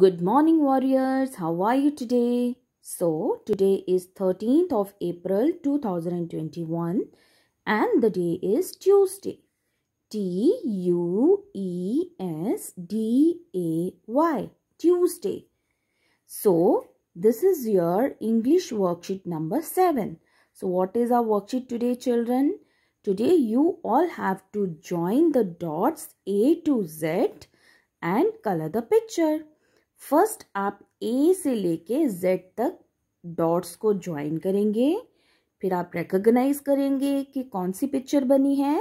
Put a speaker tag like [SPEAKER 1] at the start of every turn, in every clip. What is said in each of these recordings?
[SPEAKER 1] Good morning warriors, how are you today? So, today is 13th of April 2021 and the day is Tuesday. T-U-E-S-D-A-Y, Tuesday. So, this is your English worksheet number 7. So, what is our worksheet today children? Today you all have to join the dots A to Z and color the picture. First आप A से लेके Z तक dots को join करेंगे फिर आप recognise करेंगे कि कौन सी पिक्चर बनी है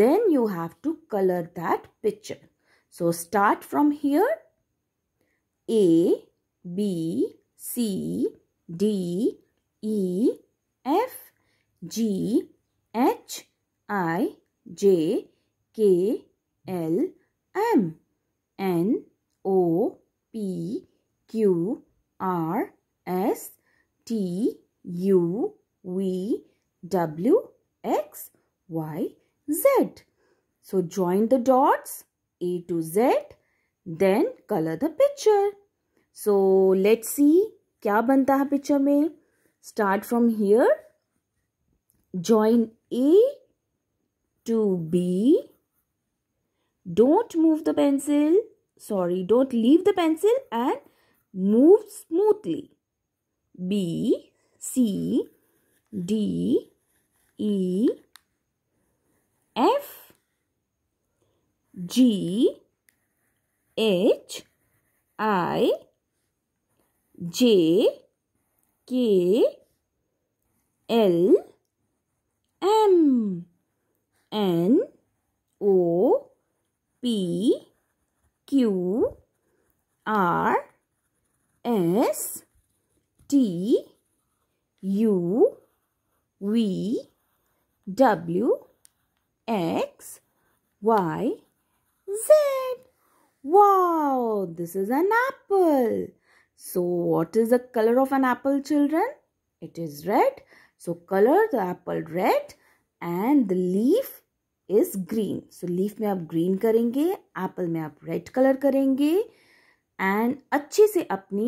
[SPEAKER 1] then you have to colour that picture so start from here A B C D E F G H I J K L M N O P Q R S T U V W X Y Z. So join the dots A to Z then color the picture. So let's see क्या बनता है picture में Start from here. Join A to B. Don't move the pencil sorry, don't leave the pencil and move smoothly. B, C, D, E, F, G, H, I, J, K, L, M, N, O, P, Q R S T U V W X Y Z. Wow, this is an apple. So what is the color of an apple children? It is red. So color the apple red and the leaf is green so leaf में आप green करेंगे Apple में आप red colour करेंगे and अच्छे से अपनी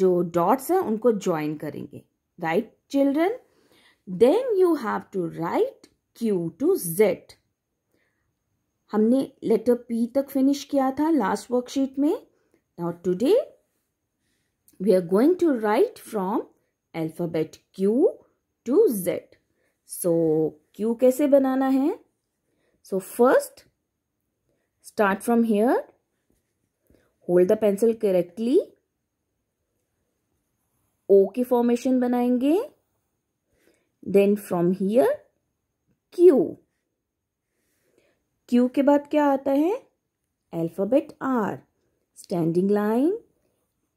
[SPEAKER 1] जो डॉट्स हैं उनको ज्वाइन करेंगे right children then you have to write Q to Z हमने लेटर पी तक फिनिश किया था लास्ट वर्कशीट में now today we are going to write from alphabet Q to Z so Q कैसे बनाना है So first, start from here. Hold the pencil correctly. O की formation बनाएंगे. Then from here, Q. Q के बाद क्या आता है alphabet R. Standing line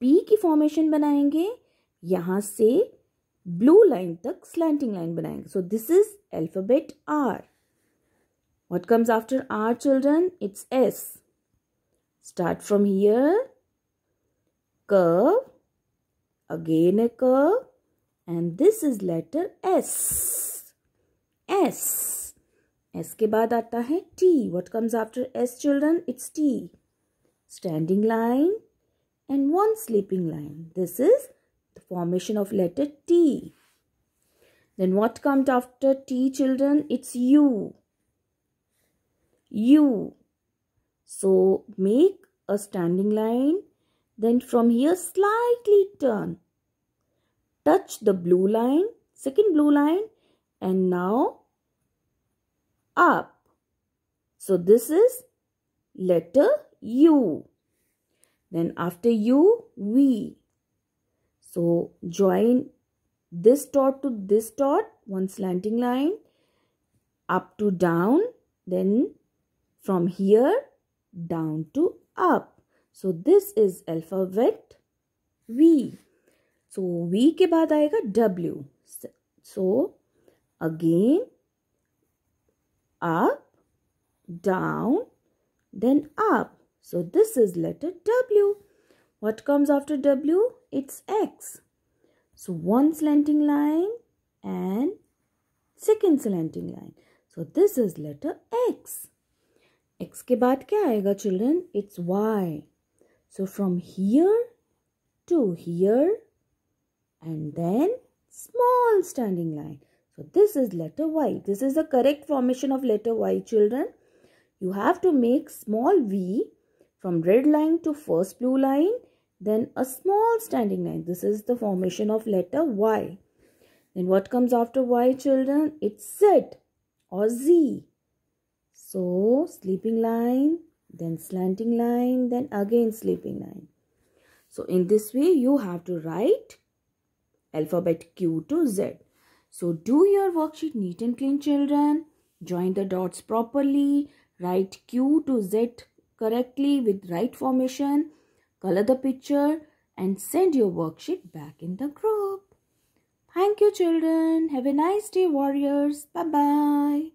[SPEAKER 1] P की फॉर्मेशन बनाएंगे यहाँ से ब्लू लाइन तक स्लैंटिंग लाइन बनाएंगे so this is alphabet R What comes after R children? It's S. Start from here. Curve. Again a curve. And this is letter S. S. S के बाद आता है T. What comes after S children? It's T. Standing line and one sleeping line. This is the formation of letter T. Then what comes after T children? It's U. U. So make a standing line. Then from here slightly turn. Touch the blue line, second blue line and now up. So this is letter U. Then after U, V. So join this dot to this dot, one slanting line, up to down, then from here down to up. So this is alphabet V. So V के बाद आएगा W. So again up, down, then up. So this is letter W. What comes after W? It's X. So one slanting line and second slanting line. So this is letter X. X के बाद क्या आएगा children? It's Y. So from here to here, and then small standing line. So this is letter Y. This is the correct formation of letter Y children. You have to make small V from red line to first blue line then a small standing line. This is the formation of letter Y. Then what comes after Y children? It's Z or Z. So sleeping line, then slanting line, then again sleeping line. So in this way you have to write alphabet Q to Z. So do your worksheet neat and clean children. Join the dots properly. Write Q to Z correctly with right formation. Color the picture and send your worksheet back in the group. Thank you children. Have a nice day warriors. Bye-bye.